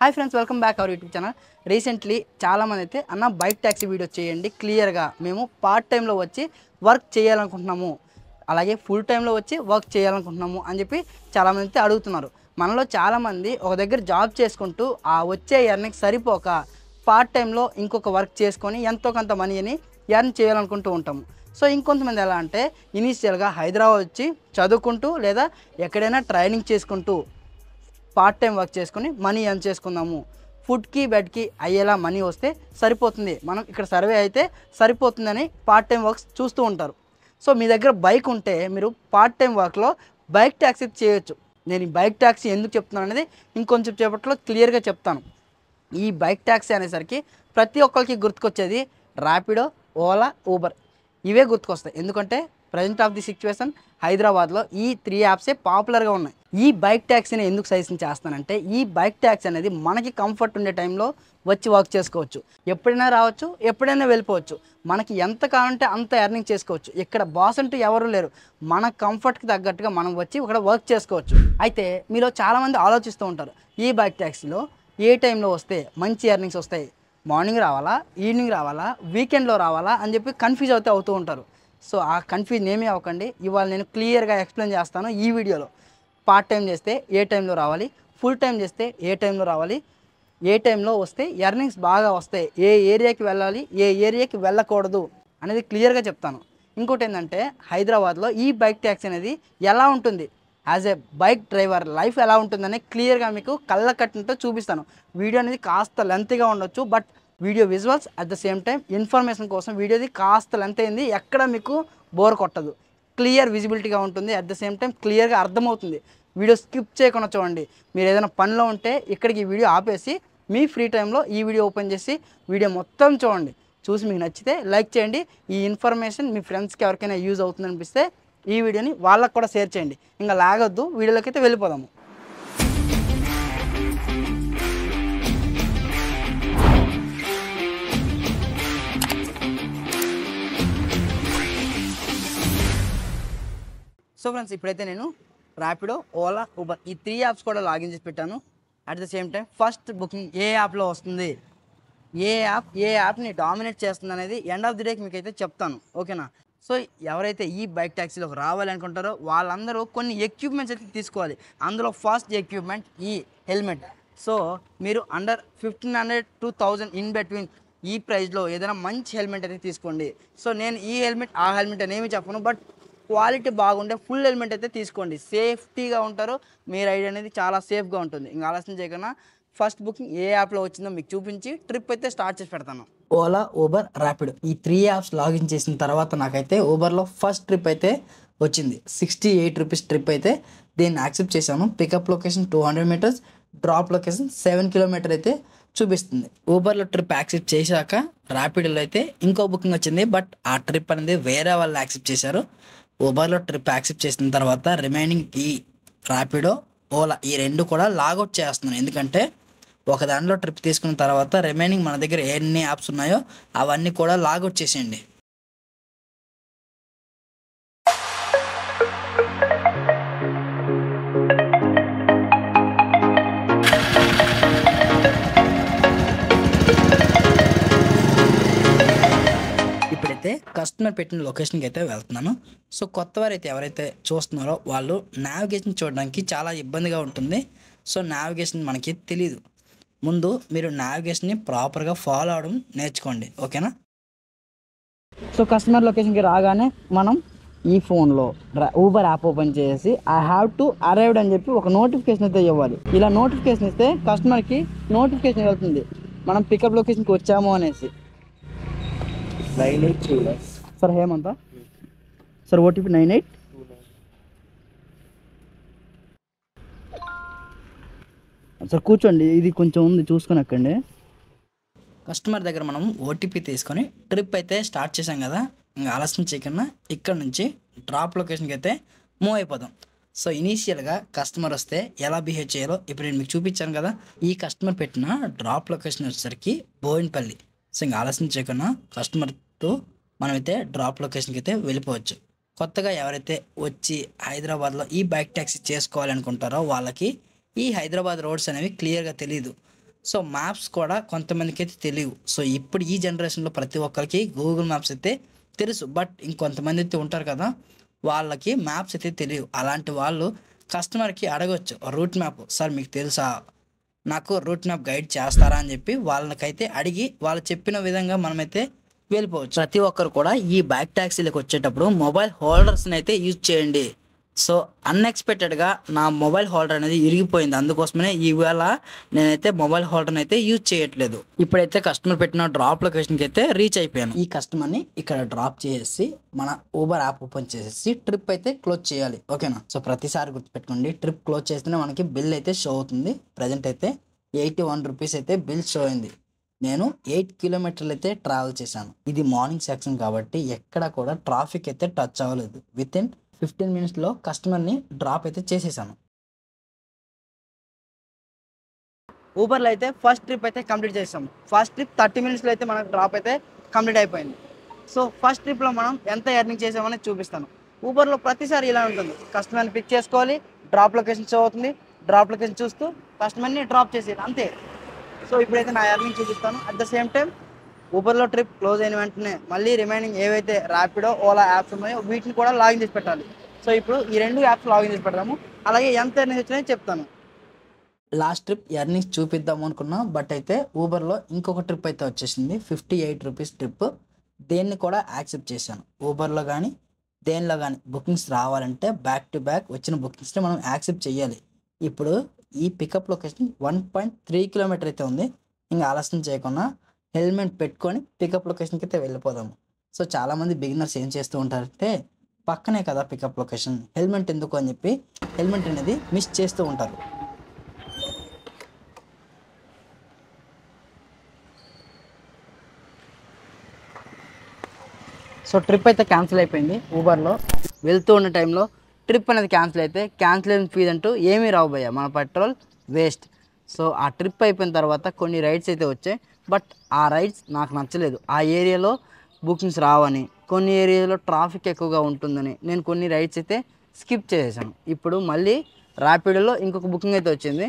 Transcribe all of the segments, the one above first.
hi friends welcome back our YouTube channel recently చాలామంది అయితే అన్న బైక్ ట్యాక్సీ వీడియో చేయండి క్లియర్గా మేము పార్ట్ టైంలో వచ్చి వర్క్ చేయాలనుకుంటున్నాము అలాగే ఫుల్ టైంలో వచ్చి వర్క్ చేయాలనుకుంటున్నాము అని చెప్పి చాలామంది అయితే అడుగుతున్నారు మనలో చాలామంది ఒక దగ్గర జాబ్ చేసుకుంటూ ఆ వచ్చే ఎర్నికి సరిపోక పార్ట్ టైంలో ఇంకొక వర్క్ చేసుకొని ఎంతో కొంత మనీని ఎర్న్ చేయాలనుకుంటూ ఉంటాము సో ఇంకొంతమంది ఎలా అంటే ఇనీషియల్గా హైదరాబాద్ వచ్చి చదువుకుంటూ లేదా ఎక్కడైనా ట్రైనింగ్ చేసుకుంటూ పార్ట్ టైం వర్క్ చేసుకుని మనీ ఎర్న్ చేసుకుందాము ఫుడ్కి బెడ్కి అయ్యేలా మనీ వస్తే సరిపోతుంది మనం ఇక్కడ సర్వే అయితే సరిపోతుందని పార్ట్ టైం వర్క్స్ చూస్తూ ఉంటారు సో మీ దగ్గర బైక్ ఉంటే మీరు పార్ట్ టైం వర్క్లో బైక్ ట్యాక్సీ చేయొచ్చు నేను ఈ బైక్ ట్యాక్సీ ఎందుకు చెప్తున్నాను అనేది ఇంకొంచెం చేపట్లో క్లియర్గా చెప్తాను ఈ బైక్ ట్యాక్సీ అనేసరికి ప్రతి ఒక్కరికి గుర్తుకొచ్చేది ర్యాపిడో ఓలా ఊబర్ ఇవే గుర్తుకొస్తాయి ఎందుకంటే ప్రజెంట్ ఆఫ్ ది సిచ్యువేషన్ హైదరాబాద్లో ఈ త్రీ యాప్సే పాపులర్గా ఉన్నాయి ఈ బైక్ ట్యాక్సీని ఎందుకు సజెషన్ చేస్తానంటే ఈ బైక్ ట్యాక్సీ అనేది మనకి కంఫర్ట్ ఉండే టైంలో వచ్చి వాక్ చేసుకోవచ్చు ఎప్పుడైనా రావచ్చు ఎప్పుడైనా వెళ్ళిపోవచ్చు మనకి ఎంత కావాలంటే అంత ఎర్నింగ్ చేసుకోవచ్చు ఇక్కడ బాస్ అంటూ ఎవరు లేరు మన కంఫర్ట్కి తగ్గట్టుగా మనం వచ్చి ఇక్కడ వర్క్ చేసుకోవచ్చు అయితే మీలో చాలామంది ఆలోచిస్తూ ఉంటారు ఈ బైక్ ట్యాక్సీలో ఏ టైంలో వస్తే మంచి ఎర్నింగ్స్ వస్తాయి మార్నింగ్ రావాలా ఈవినింగ్ రావాలా వీకెండ్లో రావాలా అని చెప్పి కన్ఫ్యూజ్ అవుతూ అవుతూ ఉంటారు సో ఆ కన్ఫ్యూజన్ ఏమీ అవ్వకండి ఇవాళ నేను క్లియర్గా ఎక్స్ప్లెయిన్ చేస్తాను ఈ వీడియోలో పార్ట్ టైం చేస్తే ఏ టైంలో రావాలి ఫుల్ టైం చేస్తే ఏ టైంలో రావాలి ఏ టైంలో వస్తే ఎర్నింగ్స్ బాగా వస్తాయి ఏ ఏరియాకి వెళ్ళాలి ఏ ఏరియాకి వెళ్ళకూడదు అనేది క్లియర్గా చెప్తాను ఇంకోటి ఏంటంటే హైదరాబాద్లో ఈ బైక్ ట్యాక్సీ అనేది ఎలా ఉంటుంది as a bike driver life ఎలా ఉంటుందని క్లియర్గా మీకు కళ్ళ కట్టినట్టు చూపిస్తాను వీడియో అనేది కాస్త లెంత్గా ఉండొచ్చు but video visuals at the same time information కోసం వీడియోది కాస్త లెంత్ అయింది ఎక్కడ మీకు బోర్ కొట్టదు క్లియర్ విజిబిలిటీగా ఉంటుంది అట్ ద సేమ్ టైం క్లియర్గా అర్థమవుతుంది వీడియో స్కిప్ చేయకుండా చూడండి మీరు ఏదైనా పనిలో ఉంటే ఇక్కడికి ఈ వీడియో ఆపేసి మీ ఫ్రీ టైంలో ఈ వీడియో ఓపెన్ చేసి వీడియో మొత్తం చూడండి చూసి మీకు నచ్చితే లైక్ చేయండి ఈ ఇన్ఫర్మేషన్ మీ ఫ్రెండ్స్కి ఎవరికైనా యూజ్ అవుతుంది అనిపిస్తే ఈ వీడియోని వాళ్ళకు కూడా షేర్ చేయండి ఇంకా లాగొద్దు వీడియోలోకి అయితే వెళ్ళిపోదాము సో ఫ్రెండ్స్ ఇప్పుడైతే నేను ర్యాపిడో ఓలా ఊబర్ ఈ త్రీ యాప్స్ కూడా లాగిన్ చేసి పెట్టాను at the same time first booking ఏ యాప్లో వస్తుంది ఏ యాప్ ఏ యాప్ని డామినేట్ చేస్తుంది అనేది ఎండ్ ఆఫ్ ది డేకి మీకు అయితే చెప్తాను ఓకేనా సో ఎవరైతే ఈ బైక్ ట్యాక్సీలోకి రావాలనుకుంటారో వాళ్ళందరూ కొన్ని ఎక్విప్మెంట్స్ అయితే తీసుకోవాలి అందులో ఫస్ట్ ఎక్విప్మెంట్ ఈ హెల్మెట్ సో మీరు under fifteen hundred two thousand in between ఈ ప్రైస్లో ఏదైనా మంచి హెల్మెట్ అయితే తీసుకోండి సో నేను ఈ హెల్మెట్ ఆ హెల్మెట్ అనేమి చెప్పను బట్ క్వాలిటీ బాగుండే ఫుల్ హెల్మెట్ అయితే తీసుకోండి సేఫ్టీగా ఉంటారు మీ రైడ్ అనేది చాలా సేఫ్గా ఉంటుంది ఇంకా ఆలోచన చేయకుండా ఫస్ట్ బుకింగ్ ఏ యాప్లో వచ్చిందో మీకు చూపించి ట్రిప్ అయితే స్టార్ట్ చేసి పెడతాను ఓలా ఊబర్ ర్యాపిడ్ ఈ త్రీ యాప్స్ లాగిన్ చేసిన తర్వాత నాకైతే ఊబర్లో ఫస్ట్ ట్రిప్ అయితే వచ్చింది సిక్స్టీ ఎయిట్ రూపీస్ ట్రిప్ అయితే దీన్ని యాక్సెప్ట్ చేశాను pickup location two hundred meters drop location seven kilometer అయితే చూపిస్తుంది ఊబర్లో ట్రిప్ యాక్సెప్ట్ చేశాక ర్యాపిడ్లో అయితే ఇంకో బుకింగ్ వచ్చింది బట్ ఆ ట్రిప్ అనేది వేరే వాళ్ళు యాక్సెప్ట్ చేశారు ఊబర్లో ట్రిప్ యాక్సెప్ట్ చేసిన తర్వాత రిమైనింగ్ ఈ ర్యాపిడో ఓలా ఈ రెండు కూడా లాగౌట్ చేస్తున్నాను ఎందుకంటే ఒక దాంట్లో ట్రిప్ తీసుకున్న తర్వాత రిమైనింగ్ మన దగ్గర ఎన్ని యాప్స్ ఉన్నాయో అవన్నీ కూడా లాగౌట్ చేసేయండి అయితే కస్టమర్ పెట్టిన లొకేషన్కి అయితే వెళ్తున్నాను సో కొత్త వారైతే ఎవరైతే చూస్తున్నారో వాళ్ళు నావిగేషన్ చూడడానికి చాలా ఇబ్బందిగా ఉంటుంది సో నావిగేషన్ మనకి తెలియదు ముందు మీరు నావిగేషన్ని ప్రాపర్గా ఫాలో అవడం నేర్చుకోండి ఓకేనా సో కస్టమర్ లొకేషన్కి రాగానే మనం ఈ ఫోన్లో ఊబర్ యాప్ ఓపెన్ చేసి ఐ హ్యావ్ టు అరైవ్డ్ అని చెప్పి ఒక నోటిఫికేషన్ అయితే ఇవ్వాలి ఇలా నోటిఫికేషన్ ఇస్తే కస్టమర్కి నోటిఫికేషన్ వెళ్తుంది మనం పికప్ లొకేషన్కి వచ్చాము అనేసి nine eight two nine sir Hemanth sir OTP nine eight sir కూర్చోండి ఇది కొంచెం ఉంది చూసుకొని అక్కండి కస్టమర్ దగ్గర మనం ఓటీపీ తీసుకొని ట్రిప్ అయితే స్టార్ట్ చేసాం కదా ఇంకా ఆలస్యం చేయకుండా ఇక్కడ నుంచి డ్రాప్ లొకేషన్కి అయితే మూవ్ అయిపోదాం సో ఇనీషియల్గా కస్టమర్ వస్తే ఎలా బిహేవ్ చేయాలో ఇప్పుడు నేను మీకు చూపించాను కదా ఈ కస్టమర్ పెట్టిన డ్రాప్ లొకేషన్ వచ్చేసరికి బోయిన్పల్లి సో ఇంకా ఆలస్యం చేయకుండా కస్టమర్ చేస్తూ మనమైతే డ్రాప్ లొకేషన్కి అయితే వెళ్ళిపోవచ్చు కొత్తగా ఎవరైతే వచ్చి హైదరాబాద్లో ఈ బైక్ ట్యాక్సీ చేసుకోవాలనుకుంటారో వాళ్ళకి ఈ హైదరాబాద్ రోడ్స్ అనేవి క్లియర్గా తెలియదు సో మ్యాప్స్ కూడా కొంతమందికి అయితే తెలియవు సో ఇప్పుడు ఈ జనరేషన్లో ప్రతి ఒక్కరికి గూగుల్ మ్యాప్స్ అయితే తెలుసు బట్ ఇంకొంతమంది అయితే ఉంటారు కదా వాళ్ళకి మ్యాప్స్ అయితే తెలియవు అలాంటి వాళ్ళు కస్టమర్కి అడగొచ్చు రూట్ మ్యాప్ సార్ మీకు తెలుసా నాకు రూట్ మ్యాప్ గైడ్ చేస్తారా అని చెప్పి వాళ్ళకైతే అడిగి వాళ్ళు చెప్పిన విధంగా మనమైతే వెళ్ళిపోవచ్చు ప్రతి ఒక్కరు కూడా ఈ బైక్ ట్యాక్సీలకు వచ్చేటప్పుడు మొబైల్ హోల్డర్స్ని అయితే యూజ్ చేయండి సో అన్ఎక్స్పెక్టెడ్గా నా మొబైల్ హోల్డర్ అనేది ఇరిగిపోయింది అందుకోసమనే ఇవాళ నేనైతే మొబైల్ హోల్డర్ని అయితే యూజ్ చేయట్లేదు ఇప్పుడైతే కస్టమర్ పెట్టిన డ్రాప్ లొకేషన్కి అయితే రీచ్ అయిపోయాను ఈ కస్టమర్ని ఇక్కడ డ్రాప్ చేసి మన ఊబర్ యాప్ ఓపెన్ చేసేసి ట్రిప్ అయితే క్లోజ్ చేయాలి ఓకేనా సో ప్రతిసారి గుర్తుపెట్టుకోండి ట్రిప్ క్లోజ్ చేస్తేనే మనకి బిల్ అయితే షో అవుతుంది ప్రజెంట్ అయితే ఎయిటీ వన్ రూపీస్ అయితే బిల్ షో అయింది నేను ఎయిట్ కిలోమీటర్లు అయితే ట్రావెల్ చేశాను ఇది మార్నింగ్ సెక్షన్ కాబట్టి ఎక్కడ కూడా ట్రాఫిక్ అయితే టచ్ అవ్వలేదు విత్ ఇన్ ఫిఫ్టీన్ మినిట్స్లో కస్టమర్ని డ్రాప్ అయితే చేసేసాను ఊబర్లో అయితే ఫస్ట్ ట్రిప్ అయితే కంప్లీట్ చేసాము ఫస్ట్ ట్రిప్ థర్టీ మినిట్స్లో అయితే మనకు డ్రాప్ అయితే కంప్లీట్ అయిపోయింది సో ఫస్ట్ ట్రిప్లో మనం ఎంత ఎర్నింగ్ చేసామని చూపిస్తాను ఊబర్లో ప్రతిసారి ఇలా ఉంటుంది కస్టమర్ని పిక్ చేసుకోవాలి డ్రాప్ లొకేషన్ షో అవుతుంది డ్రాప్ లొకేషన్ చూస్తూ కస్టమర్ని డ్రాప్ చేసేది అంతే సో ఇప్పుడైతే నా ఎర్నింగ్ చూపిస్తాను అట్ ద సేమ్ టైం ఊబర్లో ట్రిప్ క్లోజ్ అయిన వెంటనే మళ్ళీ రిమైనింగ్ ఏవైతే ర్యాపిడో ఓలా యాప్స్ ఉన్నాయో వీటిని కూడా లాగిన్ చేసి పెట్టాలి సో ఇప్పుడు ఈ రెండు యాప్స్ లాగిన్ చేసి పెడతాము అలాగే ఎంత ఎర్నింగ్ వచ్చినాయో చెప్తాను లాస్ట్ ట్రిప్ ఎర్నింగ్స్ చూపిద్దాం అనుకున్నాం బట్ అయితే ఊబర్లో ఇంకొక ట్రిప్ అయితే వచ్చేసింది ఫిఫ్టీ ఎయిట్ రూపీస్ ట్రిప్ దేన్ని కూడా యాక్సెప్ట్ చేశాను ఊబర్లో కానీ దేనిలో కానీ బుకింగ్స్ రావాలంటే బ్యాక్ టు బ్యాక్ వచ్చిన బుకింగ్స్ని మనం యాక్సెప్ట్ చేయాలి ఇప్పుడు ఈ pickup location one point three kilometer అయితే ఉంది ఇంకా ఆలస్యం చేయకుండా హెల్మెట్ పెట్టుకొని పికప్ లొకేషన్కి అయితే వెళ్ళిపోదాము సో చాలామంది బిగినర్స్ ఏం చేస్తూ ఉంటారంటే పక్కనే కదా పికప్ లొకేషన్ హెల్మెట్ ఎందుకు అని చెప్పి హెల్మెట్ అనేది మిస్ చేస్తూ ఉంటారు సో ట్రిప్ అయితే క్యాన్సిల్ అయిపోయింది ఊబర్లో వెళ్తూ ఉన్న టైంలో ట్రిప్ అనేది క్యాన్సిల్ అయితే క్యాన్సిల్ అయిన ఫీజ్ అంటూ ఏమీ రావు భయ్య మన పెట్రోల్ వేస్ట్ సో ఆ ట్రిప్ అయిపోయిన తర్వాత కొన్ని రైడ్స్ అయితే వచ్చాయి బట్ ఆ రైడ్స్ నాకు నచ్చలేదు ఆ ఏరియాలో బుకింగ్స్ రావని కొన్ని ఏరియాలో ట్రాఫిక్ ఎక్కువగా ఉంటుందని నేను కొన్ని రైడ్స్ అయితే స్కిప్ చేసేసాను ఇప్పుడు మళ్ళీ ర్యాపిడోలో ఇంకొక బుకింగ్ అయితే వచ్చింది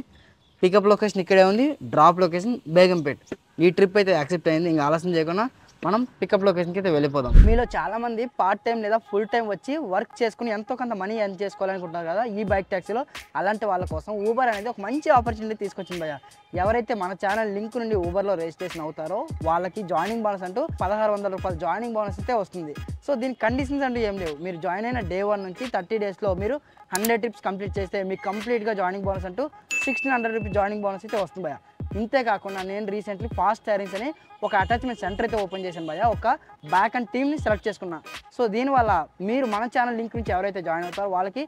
పికప్ లొకేషన్ ఇక్కడే ఉంది డ్రాప్ లొకేషన్ బేగంపేట్ ఈ ట్రిప్ అయితే యాక్సెప్ట్ అయింది ఇంకా ఆలస్యం చేయకుండా మనం పికప్ లొకేషన్కి అయితే వెళ్ళిపోదాం మీలో చాలామంది పార్ట్ టైం లేదా ఫుల్ టైం వచ్చి వర్క్ చేసుకుని ఎంతో కొంత మనీ ఎర్న్ చేసుకోవాలనుకుంటున్నారు కదా ఈ బైక్ ట్యాక్సీలో అలాంటి వాళ్ళ కోసం ఊబర్ అనేది ఒక మంచి ఆపర్చునిటీ తీసుకొచ్చింది భయ్య ఎవరైతే మన ఛానల్ లింక్ నుండి ఊబర్లో రిజిస్ట్రేషన్ అవుతారో వాళ్ళకి జాయినింగ్ బోనస్ అంటూ పదహారు వందల రూపాయలు జాయినింగ్ బోనస్ అయితే వస్తుంది సో దీని కండిషన్స్ అంటూ ఏం లేవు మీరు జాయిన్ అయిన డే వన్ నుంచి థర్టీ డేస్లో మీరు హండ్రెడ్ ట్రిప్స్ కంప్లీట్ చేస్తే మీకు కంప్లీట్గా జాయినింగ్ బోనస్ అంటూ sixteen hundred rupees joining bonus అయితే వస్తుంది భయ్య ఇంతేకాకుండా నేను రీసెంట్లీ ఫాస్ట్ శారీస్ అని ఒక అటాచ్మెంట్ సెంటర్ అయితే ఓపెన్ చేశాను భయ ఒక బ్యాక్ అండ్ టీమ్ని సెలెక్ట్ చేసుకున్నా సో దీనివల్ల మీరు మన ఛానల్ లింక్ నుంచి ఎవరైతే జాయిన్ అవుతారో వాళ్ళకి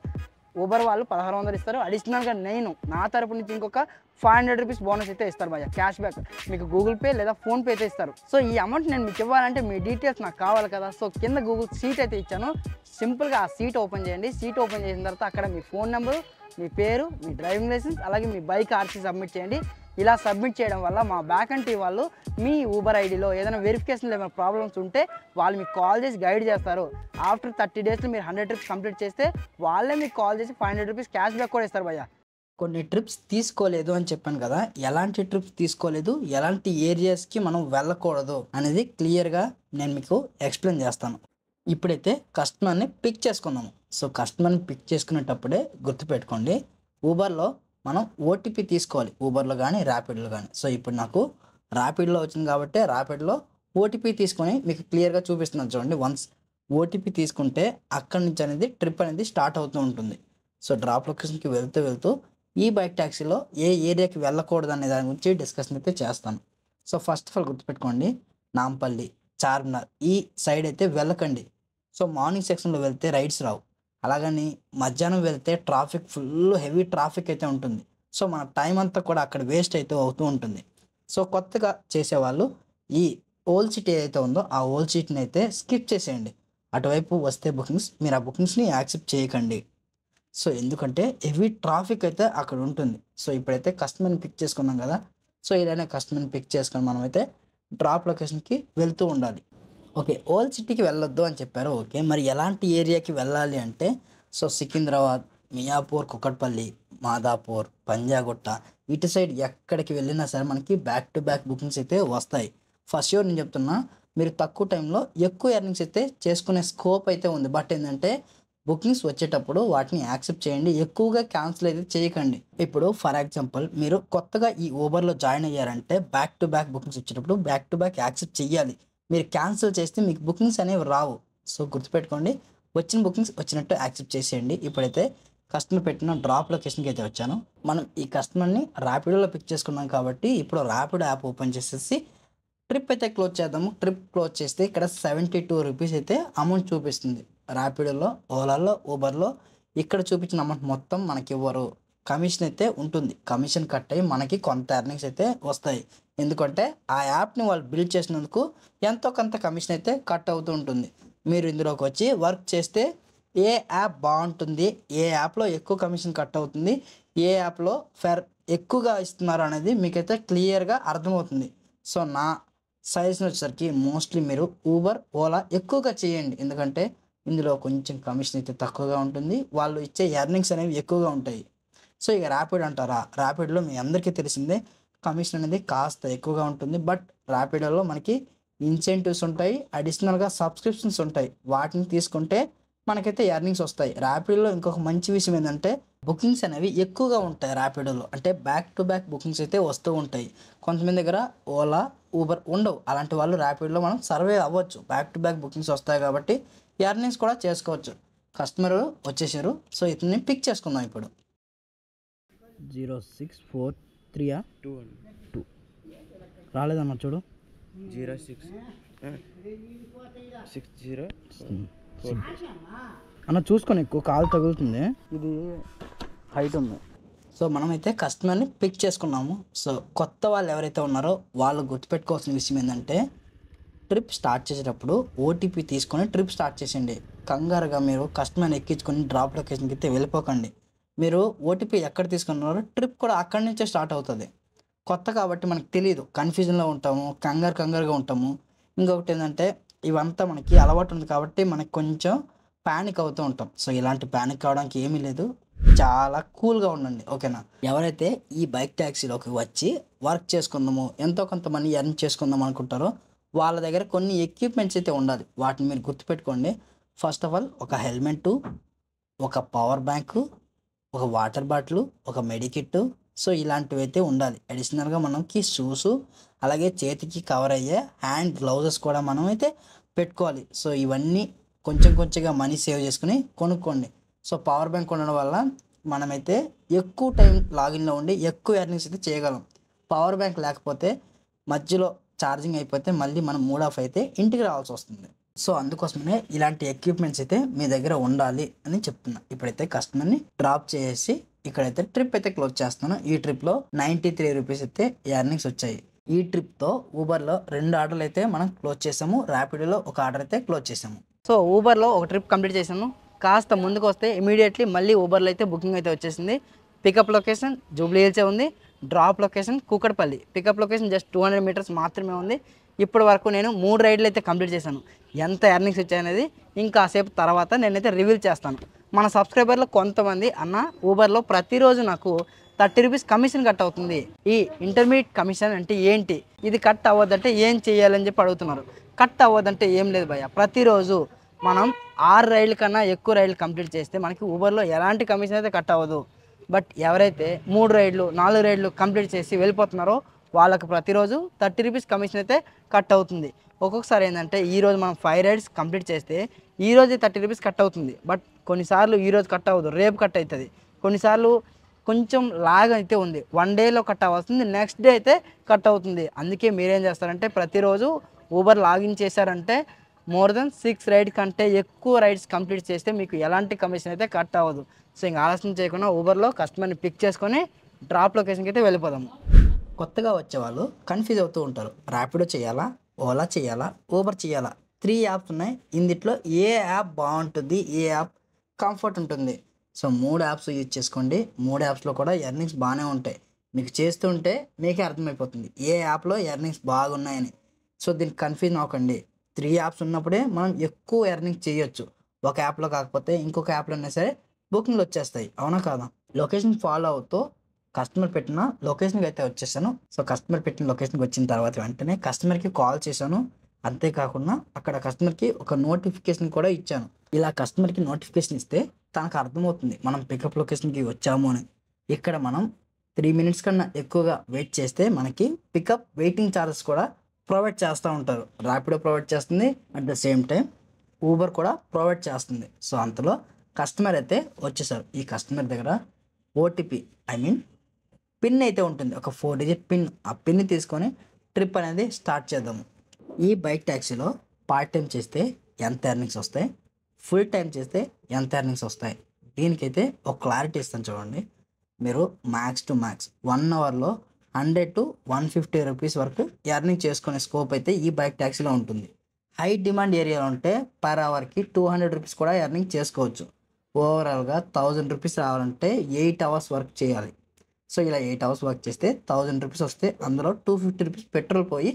ఊబర్ వాళ్ళు పదహారు వందలు ఇస్తారు అడిషనల్గా నేను నా తరపు నుంచి ఇంకొక ఫైవ్ హండ్రెడ్ రూపీస్ బోనస్ అయితే ఇస్తారు భయ క్యాష్ బ్యాక్ మీకు గూగుల్ పే లేదా ఫోన్పే అయితే ఇస్తారు సో ఈ అమౌంట్ నేను మీకు ఇవ్వాలంటే మీ డీటెయిల్స్ నాకు కావాలి కదా సో కింద గూగుల్ సీట్ అయితే ఇచ్చాను సింపుల్గా ఆ సీట్ ఓపెన్ చేయండి సీట్ ఓపెన్ చేసిన తర్వాత అక్కడ మీ ఫోన్ నెంబరు మీ పేరు మీ డ్రైవింగ్ లైసెన్స్ అలాగే మీ బైక్ ఆర్సీ సబ్మిట్ చేయండి ఇలా సబ్మిట్ చేయడం వల్ల మా బ్యాక్ అండ్ వాళ్ళు మీ ఊబర్ ఐడిలో ఏదైనా వెరిఫికేషన్లో ఏమైనా ప్రాబ్లమ్స్ ఉంటే వాళ్ళు మీకు కాల్ చేసి గైడ్ చేస్తారు ఆఫ్టర్ థర్టీ డేస్లో మీరు హండ్రెడ్ ట్రిప్స్ కంప్లీట్ చేస్తే వాళ్ళే మీకు కాల్ చేసి five hundred rupees cash back కూడా ఇస్తారు భయ్యా కొన్ని ట్రిప్స్ తీసుకోలేదు అని చెప్పాను కదా ఎలాంటి ట్రిప్స్ తీసుకోలేదు ఎలాంటి ఏరియాస్కి మనం వెళ్ళకూడదు అనేది క్లియర్గా నేను మీకు ఎక్స్ప్లెయిన్ చేస్తాను ఇప్పుడైతే కస్టమర్ని పిక్ చేసుకుందాము సో కస్టమర్ని పిక్ చేసుకునేటప్పుడే గుర్తుపెట్టుకోండి ఊబర్లో మనం ఓటీపీ తీసుకోవాలి ఊబర్లో కానీ ర్యాపిడ్లో కానీ సో ఇప్పుడు నాకు ర్యాపిడ్లో వచ్చింది కాబట్టి ర్యాపిడ్లో ఓటీపీ తీసుకొని మీకు క్లియర్గా చూపిస్తున్నాను చూడండి వన్స్ ఓటీపీ తీసుకుంటే అక్కడి నుంచి అనేది ట్రిప్ అనేది స్టార్ట్ అవుతూ ఉంటుంది సో డ్రాప్ లొకేషన్కి వెళ్తూ వెళ్తూ ఈ బైక్ ట్యాక్సీలో ఏ ఏరియాకి వెళ్ళకూడదు అనే దాని గురించి డిస్కషన్ అయితే చేస్తాను సో ఫస్ట్ ఆఫ్ ఆల్ గుర్తుపెట్టుకోండి నాంపల్లి చార్మినార్ ఈ సైడ్ అయితే వెళ్ళకండి సో మార్నింగ్ సెక్షన్లో వెళ్తే రైడ్స్ రావు అలాగని మధ్యాహ్నం వెళ్తే ట్రాఫిక్ ఫుల్ హెవీ ట్రాఫిక్ అయితే ఉంటుంది సో మన టైం అంతా కూడా అక్కడ వేస్ట్ అయితే అవుతూ ఉంటుంది సో కొత్తగా చేసేవాళ్ళు ఈ ఓల్ సీట్ ఏదైతే ఉందో ఆ ఓల్డ్ సీట్ని అయితే స్కిప్ చేసేయండి అటువైపు వస్తే బుకింగ్స్ మీరు ఆ బుకింగ్స్ని యాక్సెప్ట్ చేయకండి సో ఎందుకంటే హెవీ ట్రాఫిక్ అయితే అక్కడ ఉంటుంది సో ఇప్పుడైతే కస్టమర్ని పిక్ చేసుకున్నాం కదా సో ఏదైనా కస్టమర్ని పిక్ చేసుకొని మనమైతే డ్రాప్ లొకేషన్కి వెళ్తూ ఉండాలి ఓకే ఓల్డ్ సిటీకి వెళ్ళొద్దు అని చెప్పారు ఓకే మరి ఎలాంటి ఏరియాకి వెళ్ళాలి అంటే సో సికింద్రాబాద్ మియాపూర్ కుక్కట్పల్లి మాదాపూర్ పంజాగుట్ట ఇటు సైడ్ ఎక్కడికి వెళ్ళినా సరే మనకి బ్యాక్ టు బ్యాక్ బుకింగ్స్ అయితే వస్తాయి ఫస్ట్ ఇయర్ నేను చెప్తున్నా మీరు తక్కువ టైంలో ఎక్కువ ఎర్నింగ్స్ అయితే చేసుకునే స్కోప్ అయితే ఉంది బట్ ఏంటంటే బుకింగ్స్ వచ్చేటప్పుడు వాటిని యాక్సెప్ట్ చేయండి ఎక్కువగా క్యాన్సిల్ అయితే చేయకండి ఇప్పుడు ఫర్ ఎగ్జాంపుల్ మీరు కొత్తగా ఈ ఊబర్లో జాయిన్ అయ్యారంటే బ్యాక్ టు బ్యాక్ బుకింగ్స్ వచ్చేటప్పుడు బ్యాక్ టు బ్యాక్ యాక్సెప్ట్ చేయాలి మీరు క్యాన్సిల్ చేస్తే మీకు బుకింగ్స్ అనేవి రావు సో గుర్తుపెట్టుకోండి వచ్చిన బుకింగ్స్ వచ్చినట్టు యాక్సెప్ట్ చేసేయండి ఇప్పుడైతే కస్టమర్ పెట్టిన డ్రాప్ లొకేషన్కి అయితే వచ్చాను మనం ఈ కస్టమర్ని ర్యాపిడోలో పిక్ చేసుకున్నాం కాబట్టి ఇప్పుడు ర్యాపిడో యాప్ ఓపెన్ చేసేసి ట్రిప్ అయితే క్లోజ్ చేద్దాము ట్రిప్ క్లోజ్ చేస్తే ఇక్కడ సెవెంటీ టూ రూపీస్ అయితే అమౌంట్ చూపిస్తుంది ర్యాపిడోలో ఓలాలో ఊబర్లో ఇక్కడ చూపించిన అమౌంట్ మొత్తం మనకి ఇవ్వరు కమిషన్ అయితే ఉంటుంది కమిషన్ కట్ అయ్యి మనకి కొంత ఎర్నింగ్స్ అయితే వస్తాయి ఎందుకంటే ఆ యాప్ని వాళ్ళు బిల్డ్ చేసినందుకు ఎంతో కొంత కమిషన్ అయితే కట్ అవుతూ ఉంటుంది మీరు ఇందులోకి వచ్చి వర్క్ చేస్తే ఏ యాప్ బాగుంటుంది ఏ యాప్లో ఎక్కువ కమిషన్ కట్ అవుతుంది ఏ యాప్లో ఫెర్ ఎక్కువగా ఇస్తున్నారు అనేది మీకైతే క్లియర్గా అర్థమవుతుంది సో నా సజెషన్ వచ్చేసరికి మోస్ట్లీ మీరు ఊబర్ ఓలా ఎక్కువగా చేయండి ఎందుకంటే ఇందులో కొంచెం కమిషన్ అయితే తక్కువగా ఉంటుంది వాళ్ళు ఇచ్చే ఎర్నింగ్స్ అనేవి ఎక్కువగా ఉంటాయి సో ఇక ర్యాపిడ్ అంటారా ర్యాపిడ్లో మీ అందరికీ తెలిసిందే కమిషన్ అనేది కాస్త ఎక్కువగా ఉంటుంది బట్ ర్యాపిడోలో మనకి ఇన్సెంటివ్స్ ఉంటాయి అడిషనల్గా సబ్స్క్రిప్షన్స్ ఉంటాయి వాటిని తీసుకుంటే మనకైతే ఎర్నింగ్స్ వస్తాయి ర్యాపిడోలో ఇంకొక మంచి విషయం ఏంటంటే బుకింగ్స్ అనేవి ఎక్కువగా ఉంటాయి ర్యాపిడోలో అంటే బ్యాక్ టు బ్యాక్ బుకింగ్స్ అయితే వస్తూ ఉంటాయి కొంతమంది దగ్గర ఓలా ఊబర్ ఉండవు అలాంటి వాళ్ళు ర్యాపిడ్లో మనం సర్వే అవ్వచ్చు బ్యాక్ టు బ్యాక్ బుకింగ్స్ వస్తాయి కాబట్టి ఎర్నింగ్స్ కూడా చేసుకోవచ్చు కస్టమర్ వచ్చేసారు సో ఇతన్ని పిక్ చేసుకుందాం ఇప్పుడు zero six four uh two two రాలేదన్న చూడు జీరో సిక్స్ సిక్స్ జీరో అన్న చూసుకొని ఎక్కువ కాలు తగులుతుంది ఇది హైట్ ఉంది సో మనమైతే కస్టమర్ని పిక్ చేసుకున్నాము సో కొత్త వాళ్ళు ఎవరైతే ఉన్నారో వాళ్ళు గుర్తుపెట్టుకోవాల్సిన విషయం ఏంటంటే ట్రిప్ స్టార్ట్ చేసేటప్పుడు ఓటీపీ తీసుకొని ట్రిప్ స్టార్ట్ చేసేయండి కంగారుగా మీరు కస్టమర్ని ఎక్కించుకొని డ్రాప్ లొకేషన్కి అయితే వెళ్ళిపోకండి మీరు ఓటీపీ ఎక్కడ తీసుకున్నారో ట్రిప్ కూడా అక్కడి నుంచే స్టార్ట్ అవుతుంది కొత్త కాబట్టి మనకు తెలియదు కన్ఫ్యూజన్లో ఉంటాము కంగారు కంగారుగా ఉంటాము ఇంకొకటి ఏంటంటే ఇవంతా మనకి అలవాటు ఉంది కాబట్టి మనకి కొంచెం ప్యానిక్ అవుతూ ఉంటాం సో ఇలాంటి ప్యానిక్ అవడానికి ఏమీ లేదు చాలా కూల్గా ఉండండి ఓకేనా ఎవరైతే ఈ బైక్ ట్యాక్సీలోకి వచ్చి వర్క్ చేసుకుందాము ఎంతో కొంత మనీ ఎర్న్ చేసుకుందాం అనుకుంటారో వాళ్ళ దగ్గర కొన్ని ఎక్విప్మెంట్స్ అయితే ఉండాలి వాటిని మీరు గుర్తుపెట్టుకోండి ఫస్ట్ ఆఫ్ ఆల్ ఒక హెల్మెట్ ఒక పవర్ బ్యాంకు ఒక వాటర్ బాటిల్ ఒక మెడికిట్ సో ఇలాంటివి అయితే ఉండాలి అడిషనల్గా మనకి షూస్ అలాగే చేతికి కవర్ అయ్యే హ్యాండ్ గ్లౌజెస్ కూడా మనం అయితే పెట్టుకోవాలి సో ఇవన్నీ కొంచెం కొంచెంగా మనీ సేవ్ చేసుకుని కొనుక్కోండి సో పవర్ బ్యాంక్ ఉండడం వల్ల మనమైతే ఎక్కువ టైం లాగిన్లో ఉండి ఎక్కువ ఎర్నింగ్స్ అయితే చేయగలం పవర్ బ్యాంక్ లేకపోతే మధ్యలో ఛార్జింగ్ అయిపోతే మళ్ళీ మనం మూడ్ ఆఫ్ అయితే ఇంటికి రావాల్సి వస్తుంది సో అందుకోసమే ఇలాంటి ఎక్విప్మెంట్స్ అయితే మీ దగ్గర ఉండాలి అని చెప్తున్నా ఇప్పుడైతే కస్టమర్ని డ్రాప్ చేసి ఇక్కడైతే ట్రిప్ అయితే క్లోజ్ చేస్తున్నాను ఈ ట్రిప్లో నైంటీ త్రీ రూపీస్ అయితే ఎర్నింగ్స్ వచ్చాయి ఈ ట్రిప్తో ఊబర్లో రెండు ఆర్డర్లు అయితే మనం క్లోజ్ చేసాము ర్యాపిడోలో ఒక ఆర్డర్ అయితే క్లోజ్ చేసాము సో ఊబర్లో ఒక ట్రిప్ కంప్లీట్ చేసాను కాస్త ముందుకు వస్తే ఇమీడియట్లీ మళ్ళీ ఊబర్లో అయితే బుకింగ్ అయితే వచ్చేసింది పికప్ లొకేషన్ జూబ్లీ హిల్సే ఉంది drop location Kukatpally pickup location just two hundred meters మాత్రమే ఉంది ఇప్పటి వరకు నేను మూడు రైడ్లు అయితే కంప్లీట్ చేశాను ఎంత ఎర్నింగ్స్ వచ్చాయనేది ఇంకాసేపు తర్వాత నేనైతే రివీల్ చేస్తాను మన సబ్స్క్రైబర్లో కొంతమంది అన్న ఊబర్లో ప్రతిరోజు నాకు థర్టీ రూపీస్ కమిషన్ కట్ అవుతుంది ఈ ఇంటర్మీడియట్ కమిషన్ అంటే ఏంటి ఇది కట్ అవ్వదంటే ఏం చేయాలని చెప్పి అడుగుతున్నారు కట్ అవ్వదంటే ఏం లేదు భయ్య ప్రతిరోజు మనం ఆరు రైళ్ళ కన్నా ఎక్కువ రైళ్ళు కంప్లీట్ చేస్తే మనకి ఊబర్లో ఎలాంటి కమిషన్ అయితే కట్ అవ్వదు బట్ ఎవరైతే మూడు రైడ్లు నాలుగు రైళ్ళు కంప్లీట్ చేసి వెళ్ళిపోతున్నారో వాళ్ళకి ప్రతిరోజు థర్టీ రూపీస్ కమిషన్ అయితే కట్ అవుతుంది ఒక్కొక్కసారి ఏంటంటే ఈరోజు మనం ఫైవ్ రైడ్స్ కంప్లీట్ చేస్తే ఈరోజు థర్టీ రూపీస్ కట్ అవుతుంది బట్ కొన్నిసార్లు ఈరోజు కట్ అవ్వదు రేపు కట్ అవుతుంది కొన్నిసార్లు కొంచెం లాగ్ అయితే ఉంది వన్ డేలో కట్ అవ్వాల్సింది నెక్స్ట్ డే అయితే కట్ అవుతుంది అందుకే మీరేం చేస్తారంటే ప్రతిరోజు ఊబర్ లాగిన్ చేశారంటే మోర్ దెన్ సిక్స్ రైడ్ కంటే ఎక్కువ రైడ్స్ కంప్లీట్ చేస్తే మీకు ఎలాంటి కమిషన్ అయితే కట్ అవ్వదు సో ఇంకా ఆలస్యం చేయకుండా ఊబర్లో కస్టమర్ని పిక్ చేసుకొని డ్రాప్ లొకేషన్కి అయితే వెళ్ళిపోదాము కొత్తగా వచ్చేవాళ్ళు కన్ఫ్యూజ్ అవుతూ ఉంటారు ర్యాపిడో చేయాలా ఓలా చేయాలా ఊబర్ చేయాలా త్రీ యాప్స్ ఉన్నాయి ఇందిట్లో ఏ యాప్ బాగుంటుంది ఏ యాప్ కంఫర్ట్ ఉంటుంది సో మూడు యాప్స్ యూజ్ చేసుకోండి మూడు యాప్స్లో కూడా ఎర్నింగ్స్ బాగానే ఉంటాయి మీకు చేస్తుంటే మీకే అర్థమైపోతుంది ఏ యాప్లో ఎర్నింగ్స్ బాగున్నాయని సో దీనికి కన్ఫ్యూజ్ అవ్వకండి త్రీ యాప్స్ ఉన్నప్పుడే మనం ఎక్కువ ఎర్నింగ్స్ చేయొచ్చు ఒక యాప్లో కాకపోతే ఇంకొక యాప్లో అయినా సరే బుకింగ్లు వచ్చేస్తాయి అవునా కాదా లొకేషన్ ఫాలో అవుతూ కస్టమర్ పెట్టిన లొకేషన్కి అయితే వచ్చేసాను సో కస్టమర్ పెట్టిన లొకేషన్కి వచ్చిన తర్వాత వెంటనే కస్టమర్కి కాల్ చేశాను అంతేకాకుండా అక్కడ కస్టమర్కి ఒక నోటిఫికేషన్ కూడా ఇచ్చాను ఇలా కస్టమర్కి నోటిఫికేషన్ ఇస్తే తనకు అర్థమవుతుంది మనం పికప్ లొకేషన్కి వచ్చాము అని ఇక్కడ మనం త్రీ మినిట్స్ కన్నా ఎక్కువగా వెయిట్ చేస్తే మనకి పికప్ వెయిటింగ్ ఛార్జెస్ కూడా ప్రొవైడ్ చేస్తూ ఉంటారు ర్యాపిడో ప్రొవైడ్ చేస్తుంది at the same time Uber కూడా ప్రొవైడ్ చేస్తుంది సో అంతలో కస్టమర్ అయితే వచ్చేసారు ఈ కస్టమర్ దగ్గర ఓటీపీ ఐ మీన్ పిన్ అయితే ఉంటుంది ఒక ఫోర్ డిజిట్ పిన్ ఆ పిన్ని తీసుకొని ట్రిప్ అనేది స్టార్ట్ చేద్దాము ఈ బైక్ ట్యాక్సీలో పార్ట్ టైం చేస్తే ఎంత ఎర్నింగ్స్ వస్తాయి ఫుల్ టైం చేస్తే ఎంత ఎర్నింగ్స్ వస్తాయి దీనికైతే ఒక క్లారిటీ ఇస్తాను చూడండి మీరు మ్యాక్స్ టు మ్యాక్స్ వన్ అవర్లో hundred to one fifty rupees వరకు ఎర్నింగ్ చేసుకునే స్కోప్ అయితే ఈ బైక్ ట్యాక్సీలో ఉంటుంది హై డిమాండ్ ఏరియాలో ఉంటే పర్ అవర్కి టూ హండ్రెడ్ రూపీస్ కూడా ఎర్నింగ్ చేసుకోవచ్చు ఓవరాల్గా థౌజండ్ రూపీస్ రావాలంటే ఎయిట్ అవర్స్ వర్క్ చేయాలి సో ఇలా ఎయిట్ అవర్స్ వర్క్ చేస్తే థౌజండ్ రూపీస్ వస్తే అందులో టూ ఫిఫ్టీ రూపీస్ పెట్రోల్ పోయి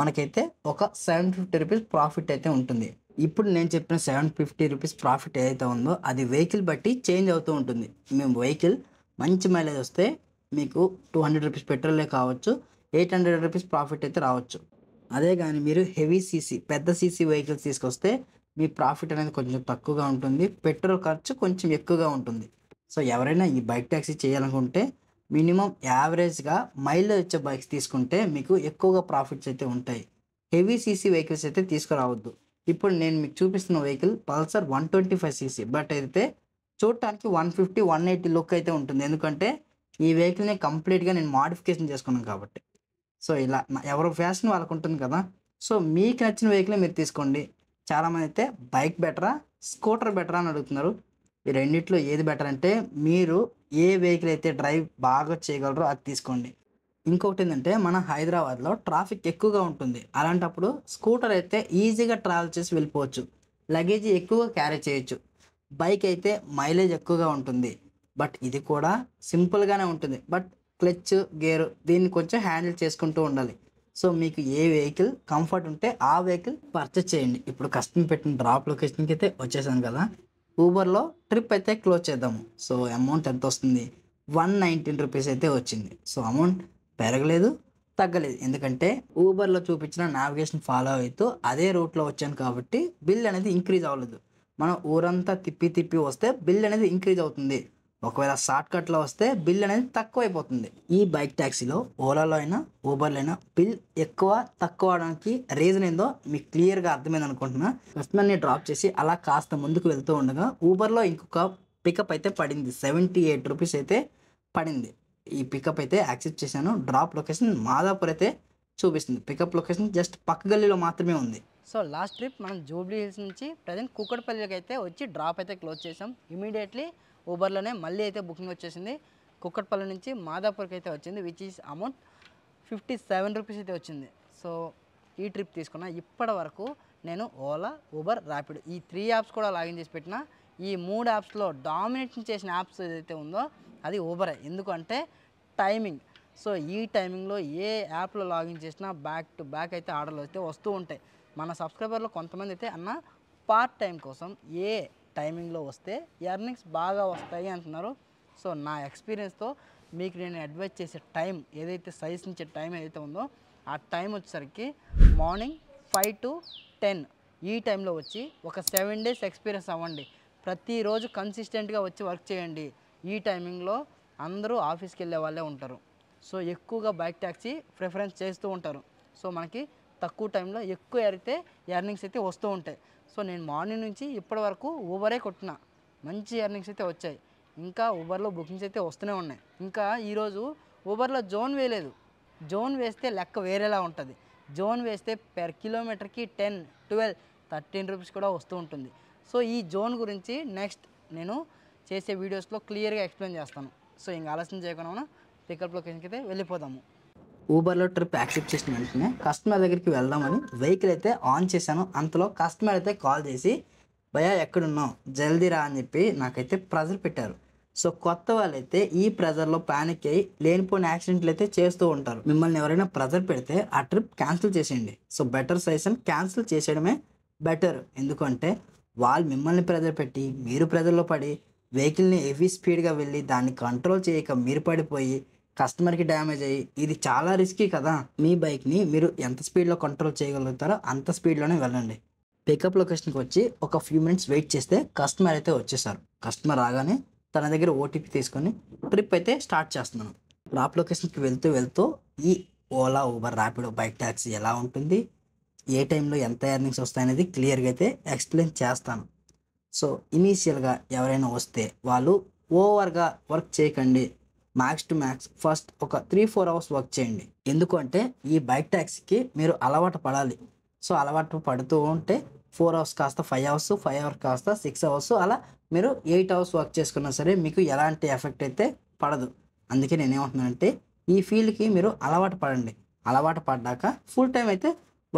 మనకైతే ఒక సెవెన్ ఫిఫ్టీ రూపీస్ ప్రాఫిట్ అయితే ఉంటుంది ఇప్పుడు నేను చెప్పిన సెవెన్ ఫిఫ్టీ రూపీస్ ప్రాఫిట్ ఏదైతే ఉందో అది వెహికల్ బట్టి చేంజ్ అవుతూ ఉంటుంది మేము వెహికల్ మంచి మైలేజ్ వస్తే మీకు టూ హండ్రెడ్ రూపీస్ పెట్రోలే కావచ్చు ఎయిట్ హండ్రెడ్ రూపీస్ ప్రాఫిట్ అయితే రావచ్చు అదే కానీ మీరు హెవీ సీసీ పెద్ద సీసీ వెహికల్స్ తీసుకొస్తే మీ ప్రాఫిట్ అనేది కొంచెం తక్కువగా ఉంటుంది పెట్రోల్ ఖర్చు కొంచెం ఎక్కువగా ఉంటుంది సో ఎవరైనా ఈ బైక్ ట్యాక్సీ చేయాలనుకుంటే మినిమం యావరేజ్గా మైలేజ్ వచ్చే బైక్స్ తీసుకుంటే మీకు ఎక్కువగా ప్రాఫిట్స్ అయితే ఉంటాయి హెవీ సీసీ వెహికల్స్ అయితే తీసుకురావద్దు ఇప్పుడు నేను మీకు చూపిస్తున్న vehicle Pulsar one twenty five CC but అయితే చూడటానికి one fifty one eighty look అయితే ఉంటుంది ఎందుకంటే ఈ వెహికల్ని కంప్లీట్గా నేను మాడిఫికేషన్ చేసుకున్నాను కాబట్టి సో ఇలా ఎవరు ఫ్యాషన్ వాళ్ళకు ఉంటుంది కదా సో మీకు నచ్చిన వెహికల్ మీరు తీసుకోండి చాలామంది అయితే బైక్ బెటరా స్కూటర్ బెటరా అని అడుగుతున్నారు ఈ రెండిట్లో ఏది బెటర్ అంటే మీరు ఏ వెహికల్ అయితే డ్రైవ్ బాగా చేయగలరో అది తీసుకోండి ఇంకొకటి ఏంటంటే మన హైదరాబాద్లో ట్రాఫిక్ ఎక్కువగా ఉంటుంది అలాంటప్పుడు స్కూటర్ అయితే ఈజీగా ట్రావెల్ చేసి వెళ్ళిపోవచ్చు లగేజ్ ఎక్కువగా క్యారీ చేయొచ్చు బైక్ అయితే మైలేజ్ ఎక్కువగా ఉంటుంది బట్ ఇది కూడా సింపుల్గానే ఉంటుంది బట్ క్లచ్ గేర్ దీన్ని కొంచెం హ్యాండిల్ చేసుకుంటూ ఉండాలి సో మీకు ఏ వెహికల్ కంఫర్ట్ ఉంటే ఆ వెహికల్ పర్చేస్ చేయండి ఇప్పుడు కష్టం పెట్టిన డ్రాప్ లొకేషన్కి అయితే వచ్చేసాను కదా ఊబర్లో ట్రిప్ అయితే క్లోజ్ చేద్దాము సో అమౌంట్ ఎంత వస్తుంది వన్ నైన్టీన్ రూపీస్ అయితే వచ్చింది సో అమౌంట్ పెరగలేదు తగ్గలేదు ఎందుకంటే ఊబర్లో చూపించిన నావిగేషన్ ఫాలో అవుతూ అదే రూట్లో వచ్చాను కాబట్టి బిల్ అనేది ఇంక్రీజ్ అవ్వలేదు మనం ఊరంతా తిప్పి తిప్పి వస్తే బిల్ అనేది ఇంక్రీజ్ అవుతుంది ఒకవేళ షార్ట్ వస్తే బిల్ అనేది తక్కువ అయిపోతుంది ఈ బైక్ ట్యాక్సీలో ఓలాలో అయినా ఊబర్లో అయినా బిల్ ఎక్కువ తక్కువ అవడానికి రీజన్ ఏందో మీకు క్లియర్గా అర్థమైంది అనుకుంటున్నా కస్టమర్ని డ్రాప్ చేసి అలా కాస్త ముందుకు వెళ్తూ ఉండగా ఊబర్లో ఇంకొక పికప్ అయితే పడింది సెవెంటీ ఎయిట్ రూపీస్ అయితే పడింది ఈ పికప్ అయితే యాక్సెప్ట్ చేశాను డ్రాప్ లొకేషన్ మాదాపూర్ అయితే చూపిస్తుంది పికప్ లొకేషన్ జస్ట్ పక్క గల్లీలో మాత్రమే ఉంది సో లాస్ట్ ట్రిప్ మనం జూబ్లీ హిల్స్ నుంచి ప్రజెంట్ కూకట్పల్లికి అయితే వచ్చి డ్రాప్ అయితే క్లోజ్ చేసాం ఇమీడియట్లీ ఊబర్లోనే మళ్ళీ అయితే బుకింగ్ వచ్చేసింది కుక్కట్పల్లి నుంచి మాదాపూర్కి అయితే వచ్చింది which is amount fifty seven rupees అయితే వచ్చింది సో ఈ ట్రిప్ తీసుకున్న ఇప్పటి వరకు నేను ఓలా ఊబర్ ర్యాపిడ్ ఈ త్రీ యాప్స్ కూడా లాగిన్ చేసి పెట్టిన ఈ మూడు యాప్స్లో డామినేషన్ చేసిన యాప్స్ ఏదైతే ఉందో అది ఊబరే ఎందుకంటే టైమింగ్ సో ఈ టైమింగ్లో ఏ యాప్లో లాగిన్ చేసినా బ్యాక్ టు బ్యాక్ అయితే ఆర్డర్లు అయితే వస్తూ ఉంటాయి మన సబ్స్క్రైబర్లో కొంతమంది అయితే అన్న పార్ట్ టైం కోసం ఏ టైమింగ్లో వస్తే ఎర్నింగ్స్ బాగా వస్తాయి అంటున్నారు సో నా ఎక్స్పీరియన్స్తో మీకు నేను అడ్వైజ్ చేసే టైం ఏదైతే సజెషించే టైం ఏదైతే ఉందో ఆ టైం వచ్చేసరికి మార్నింగ్ ఫైవ్ టు టెన్ ఈ టైంలో వచ్చి ఒక సెవెన్ డేస్ ఎక్స్పీరియన్స్ అవ్వండి ప్రతిరోజు కన్సిస్టెంట్గా వచ్చి వర్క్ చేయండి ఈ టైమింగ్లో అందరూ ఆఫీస్కి వెళ్ళే వాళ్ళే ఉంటారు సో ఎక్కువగా బైక్ ట్యాక్సీ ప్రిఫరెన్స్ చేస్తూ ఉంటారు సో మనకి తక్కువ టైంలో ఎక్కువ ఎరితే ఎర్నింగ్స్ అయితే వస్తూ ఉంటాయి సో నేను మార్నింగ్ నుంచి ఇప్పటి వరకు ఊబరే కొట్టిన మంచి ఎర్నింగ్స్ అయితే వచ్చాయి ఇంకా ఊబర్లో బుకింగ్స్ అయితే వస్తూనే ఉన్నాయి ఇంకా ఈరోజు ఊబర్లో జోన్ వేయలేదు జోన్ వేస్తే లెక్క వేరేలా ఉంటుంది జోన్ వేస్తే పెర్ కిలోమీటర్కి టెన్ ట్వెల్వ్ థర్టీన్ రూపీస్ కూడా వస్తూ ఉంటుంది సో ఈ జోన్ గురించి నెక్స్ట్ నేను చేసే వీడియోస్లో క్లియర్గా ఎక్స్ప్లెయిన్ చేస్తాను సో ఇంకా ఆలస్యం చేయకుండా పికప్ లొకేషన్కి అయితే వెళ్ళిపోదాము ఊబర్లో ట్రిప్ యాక్సెప్ట్ చేసిన వెంటనే కస్టమర్ దగ్గరికి వెళ్దామని వెహికల్ అయితే ఆన్ చేశాను అంతలో కస్టమర్ అయితే కాల్ చేసి భయా ఎక్కడున్నావు జల్దీ రా అని చెప్పి నాకైతే ప్రెజర్ పెట్టారు సో కొత్త వాళ్ళు అయితే ఈ ప్రెజర్లో ప్యానిక్ అయ్యి లేనిపోయిన యాక్సిడెంట్లు అయితే చేస్తూ ఉంటారు మిమ్మల్ని ఎవరైనా ప్రెజర్ పెడితే ఆ ట్రిప్ క్యాన్సిల్ చేసేయండి సో బెటర్ సజెషన్ క్యాన్సిల్ చేసేయడమే బెటర్ ఎందుకంటే వాళ్ళు మిమ్మల్ని ప్రెజర్ పెట్టి మీరు ప్రెజర్లో పడి వెహికల్ని హెవీ స్పీడ్గా వెళ్ళి దాన్ని కంట్రోల్ చేయక మీరు పడిపోయి కస్టమర్కి డ్యామేజ్ అయ్యి ఇది చాలా రిస్కీ కదా మీ బైక్ని మీరు ఎంత స్పీడ్లో కంట్రోల్ చేయగలుగుతారో అంత స్పీడ్లోనే వెళ్ళండి పికప్ లొకేషన్కి వచ్చి ఒక ఫ్యూ మినిట్స్ వెయిట్ చేస్తే కస్టమర్ అయితే వచ్చేసారు కస్టమర్ రాగానే తన దగ్గర ఓటీపీ తీసుకొని ట్రిప్ అయితే స్టార్ట్ చేస్తున్నాను డ్రాప్ లొకేషన్కి వెళ్తూ వెళ్తూ ఈ Ola Uber Rapido bike taxi ఎలా ఉంటుంది ఏ టైంలో ఎంత ఎర్నింగ్స్ వస్తాయనేది క్లియర్గా అయితే ఎక్స్ప్లెయిన్ చేస్తాను సో ఇనీషియల్గా ఎవరైనా వస్తే వాళ్ళు ఓవర్గా వర్క్ చేయకండి మ్యాక్స్ టు మ్యాక్స్ ఫస్ట్ ఒక త్రీ ఫోర్ అవర్స్ వర్క్ చేయండి ఎందుకంటే ఈ బైక్ ట్యాక్సీకి మీరు అలవాటు పడాలి సో అలవాటు పడుతూ ఉంటే ఫోర్ అవర్స్ కాస్త ఫైవ్ అవర్స్ ఫైవ్ అవర్స్ కాస్త సిక్స్ అవర్స్ అలా మీరు ఎయిట్ అవర్స్ వర్క్ చేసుకున్నా సరే మీకు ఎలాంటి ఎఫెక్ట్ అయితే పడదు అందుకే నేనేమంటున్నానంటే ఈ ఫీల్డ్కి మీరు అలవాటు పడండి అలవాటు పడ్డాక ఫుల్ టైం అయితే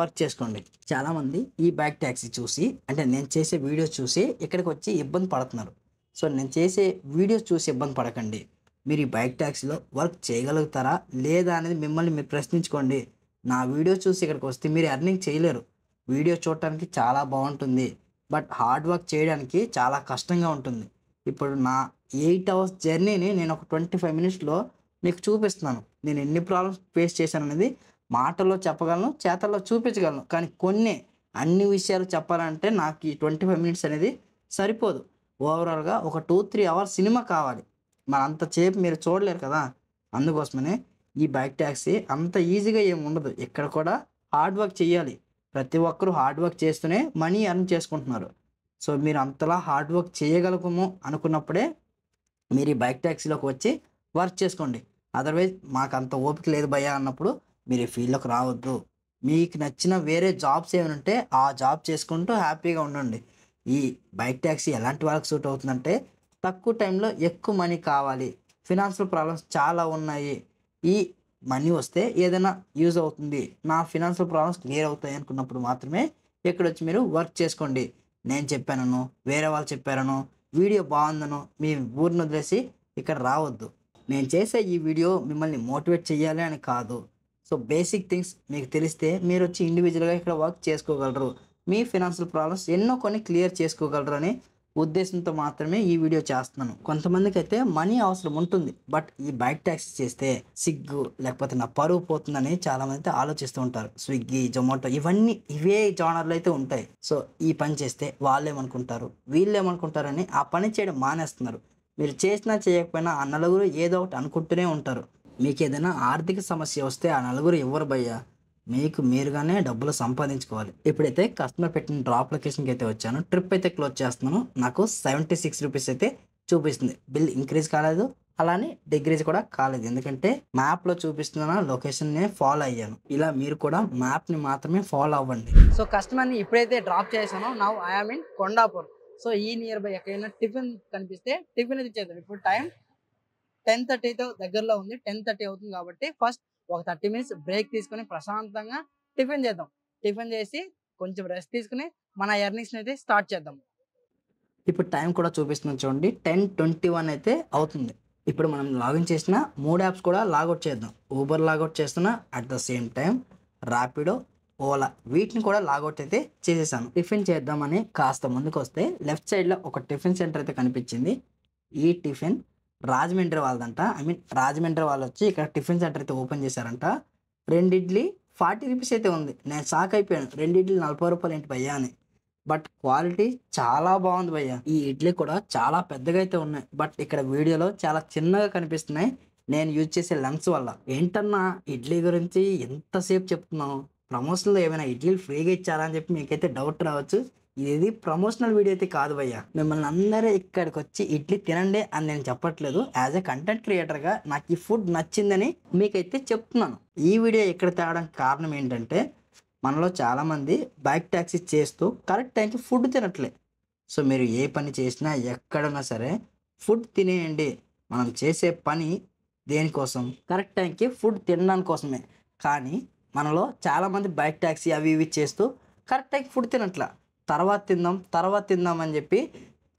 వర్క్ చేసుకోండి చాలామంది ఈ బైక్ ట్యాక్సీ చూసి అంటే నేను చేసే వీడియోస్ చూసి ఇక్కడికి వచ్చి ఇబ్బంది పడుతున్నారు సో నేను చేసే వీడియోస్ చూసి ఇబ్బంది పడకండి మీరు ఈ బైక్ ట్యాక్సీలో వర్క్ చేయగలుగుతారా లేదా అనేది మిమ్మల్ని మీరు ప్రశ్నించుకోండి నా వీడియో చూసి ఇక్కడికి వస్తే మీరు ఎర్నింగ్ చేయలేరు వీడియో చూడటానికి చాలా బాగుంటుంది బట్ హార్డ్ వర్క్ చేయడానికి చాలా కష్టంగా ఉంటుంది ఇప్పుడు నా ఎయిట్ అవర్స్ జర్నీని నేను ఒక ట్వంటీ ఫైవ్ మినిట్స్లో నీకు చూపిస్తున్నాను నేను ఎన్ని ప్రాబ్లమ్స్ ఫేస్ చేశాను అనేది మాటల్లో చెప్పగలను చేతల్లో చూపించగలను కానీ కొన్ని అన్ని విషయాలు చెప్పాలంటే నాకు ఈ ట్వంటీ ఫైవ్ మినిట్స్ అనేది సరిపోదు ఓవరాల్గా ఒక టూ త్రీ అవర్స్ సినిమా కావాలి మరి అంతసేపు మీరు చూడలేరు కదా అందుకోసమనే ఈ బైక్ ట్యాక్సీ అంత ఈజీగా ఏమి ఉండదు ఇక్కడ కూడా హార్డ్ వర్క్ చేయాలి ప్రతి ఒక్కరూ హార్డ్ వర్క్ చేస్తూనే మనీ అర్న్ చేసుకుంటున్నారు సో మీరు అంతలా హార్డ్ వర్క్ చేయగలము అనుకున్నప్పుడే మీరు ఈ బైక్ ట్యాక్సీలోకి వచ్చి వర్క్ చేసుకోండి అదర్వైజ్ మాకు అంత ఓపిక లేదు భయ అన్నప్పుడు మీరు ఈ ఫీల్డ్లోకి రావద్దు మీకు నచ్చిన వేరే జాబ్స్ ఏమైనా ఉంటే ఆ జాబ్ చేసుకుంటూ హ్యాపీగా ఉండండి ఈ బైక్ ట్యాక్సీ ఎలాంటి వాళ్ళకి సూట్ అవుతుందంటే తక్కువ టైంలో ఎక్కువ మనీ కావాలి ఫినాన్షియల్ ప్రాబ్లమ్స్ చాలా ఉన్నాయి ఈ మనీ వస్తే ఏదైనా యూజ్ అవుతుంది నా ఫినాన్షియల్ ప్రాబ్లమ్స్ క్లియర్ అవుతాయి అనుకున్నప్పుడు మాత్రమే ఇక్కడ వచ్చి మీరు వర్క్ చేసుకోండి నేను చెప్పానను వేరే వాళ్ళు చెప్పారను వీడియో బాగుందను మీ ఊరిని వదిలేసి ఇక్కడ రావద్దు నేను చేసే ఈ వీడియో మిమ్మల్ని మోటివేట్ చేయాలి అని కాదు సో బేసిక్ థింగ్స్ మీకు తెలిస్తే మీరు వచ్చి ఇండివిజువల్గా ఇక్కడ వర్క్ చేసుకోగలరు మీ ఫినాన్షియల్ ప్రాబ్లమ్స్ ఎన్నో కొన్ని క్లియర్ చేసుకోగలరు అని ఉద్దేశంతో మాత్రమే ఈ వీడియో చేస్తున్నాను కొంతమందికి అయితే మనీ అవసరం ఉంటుంది బట్ ఈ బైక్ ట్యాక్సీ చేస్తే సిగ్గు లేకపోతే నా పరువు పోతుందని చాలా మంది అయితే ఆలోచిస్తూ ఉంటారు స్విగ్గీ జొమాటో ఇవన్నీ ఇవే జానర్లు అయితే ఉంటాయి సో ఈ పని చేస్తే వాళ్ళు ఏమనుకుంటారు ఏమనుకుంటారు అని ఆ పని చేయడం మానేస్తున్నారు మీరు చేసినా చేయకపోయినా ఆ నలుగురు ఏదో ఒకటి అనుకుంటూనే ఉంటారు మీకు ఏదైనా ఆర్థిక సమస్య వస్తే ఆ నలుగురు ఎవరు భయ్యా మీకు మీరుగానే డబ్బులు సంపాదించుకోవాలి ఇప్పుడైతే కస్టమర్ పెట్టిన డ్రాప్ లొకేషన్కి అయితే వచ్చాను ట్రిప్ అయితే క్లోజ్ చేస్తున్నాను నాకు సెవెంటీ సిక్స్ రూపీస్ అయితే చూపిస్తుంది బిల్ ఇంక్రీజ్ కాలేదు అలానే డిగ్రీస్ కూడా కాలేదు ఎందుకంటే మ్యాప్లో చూపిస్తున్న లొకేషన్ని ఫాలో అయ్యాను ఇలా మీరు కూడా మ్యాప్ని మాత్రమే ఫాలో అవ్వండి సో కస్టమర్ని ఇప్పుడైతే డ్రాప్ చేశానో నా ఐఆమ్ ఇన్ కొండాపూర్ సో ఈ నియర్ బై ఎక్కడైనా టిఫిన్ కనిపిస్తే టిఫిన్ అయితే ఇప్పుడు టైం టెన్ థర్టీతో దగ్గరలో ఉంది టెన్ థర్టీ అవుతుంది కాబట్టి ఫస్ట్ ఒక థర్టీ మినిట్స్ బ్రేక్ తీసుకుని ప్రశాంతంగా టిఫిన్ చేద్దాం టిఫిన్ చేసి కొంచెం రెస్ట్ తీసుకుని మన ఎర్నింగ్స్ని అయితే స్టార్ట్ చేద్దాం ఇప్పుడు టైం కూడా చూపిస్తుంది చూడండి టెన్ ట్వంటీ వన్ అయితే అవుతుంది ఇప్పుడు మనం లాగిన్ చేసిన మూడు యాప్స్ కూడా లాగౌట్ చేద్దాం ఊబర్ లాగౌట్ చేస్తున్నా at the same time Rapido Ola వీటిని కూడా లాగౌట్ అయితే చేసేసాను టిఫిన్ చేద్దామని కాస్త ముందుకు వస్తే లెఫ్ట్ సైడ్లో ఒక టిఫిన్ సెంటర్ అయితే కనిపించింది ఈ టిఫిన్ రాజమండ్రి వాళ్ళదంట ఐ మీన్ రాజమండ్రి వాళ్ళు వచ్చి ఇక్కడ టిఫిన్ సెంటర్ అయితే ఓపెన్ చేశారంట రెండు ఇడ్లీ ఫార్టీ రూపీస్ అయితే ఉంది నేను షాక్ అయిపోయాను రెండు ఇడ్లీ నలభై రూపాయలు ఏంటి భయ్యా అని బట్ క్వాలిటీ చాలా బాగుంది భయ్య ఈ ఇడ్లీ కూడా చాలా పెద్దగా అయితే ఉన్నాయి బట్ ఇక్కడ వీడియోలో చాలా చిన్నగా కనిపిస్తున్నాయి నేను యూజ్ చేసే లెన్స్ వల్ల ఏంటన్నా ఇడ్లీ గురించి ఎంతసేపు చెప్తున్నావు ప్రమోషన్లో ఏమైనా ఇడ్లీలు ఫ్రీగా ఇచ్చారా అని చెప్పి మీకైతే డౌట్ రావచ్చు ఇది ప్రమోషనల్ వీడియో అయితే కాదు భయ్య మిమ్మల్ని అందరూ ఇక్కడికి వచ్చి ఇడ్లీ తినండి అని నేను చెప్పట్లేదు యాజ్ ఎ కంటెంట్ క్రియేటర్గా నాకు ఈ ఫుడ్ నచ్చిందని మీకైతే చెప్తున్నాను ఈ వీడియో ఇక్కడ తేవడానికి కారణం ఏంటంటే మనలో చాలామంది బైక్ ట్యాక్సీ చేస్తూ కరెక్ట్ టైంకి ఫుడ్ తినట్లే సో మీరు ఏ పని చేసినా ఎక్కడన్నా సరే ఫుడ్ తినేయండి మనం చేసే పని దేనికోసం కరెక్ట్ టైంకి ఫుడ్ తినడానికి కోసమే కానీ మనలో చాలామంది బైక్ ట్యాక్సీ అవి ఇవి చేస్తూ కరెక్ట్ టైంకి ఫుడ్ తినట్లా తర్వాత తిందాం తర్వాత తిందాం అని చెప్పి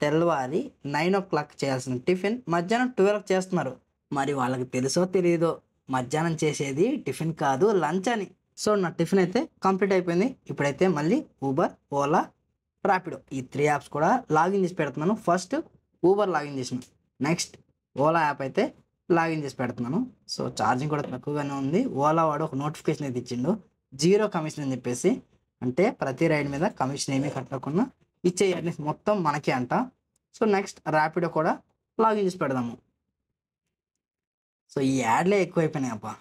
తెల్లవారి నైన్ ఓ క్లాక్ చేయాల్సిన టిఫిన్ మధ్యాహ్నం ట్వెల్వ్ చేస్తున్నారు మరి వాళ్ళకి తెలుసో తెలియదో మధ్యాహ్నం చేసేది టిఫిన్ కాదు లంచ్ అని సో నా టిఫిన్ అయితే కంప్లీట్ అయిపోయింది ఇప్పుడైతే మళ్ళీ ఊబర్ ఓలా ర్యాపిడో ఈ త్రీ యాప్స్ కూడా లాగిన్ చేసి పెడుతున్నాను ఫస్ట్ ఊబర్ లాగిన్ చేసిన నెక్స్ట్ ఓలా యాప్ అయితే లాగిన్ చేసి పెడుతున్నాను సో ఛార్జింగ్ కూడా తక్కువగానే ఉంది ఓలా వాడు ఒక నోటిఫికేషన్ అయితే ఇచ్చిండు జీరో కమిషన్ అని చెప్పేసి అంటే ప్రతి రైడ్ మీద కమిషన్ ఏమీ కట్టకుండా ఇచ్చేయాలి మొత్తం మనకే అంట సో నెక్స్ట్ ర్యాపిడో కూడా లాగిన్ చేసి పెడదాము సో ఈ యాడ్లే ఎక్కువైపోయినాయి అబ్బా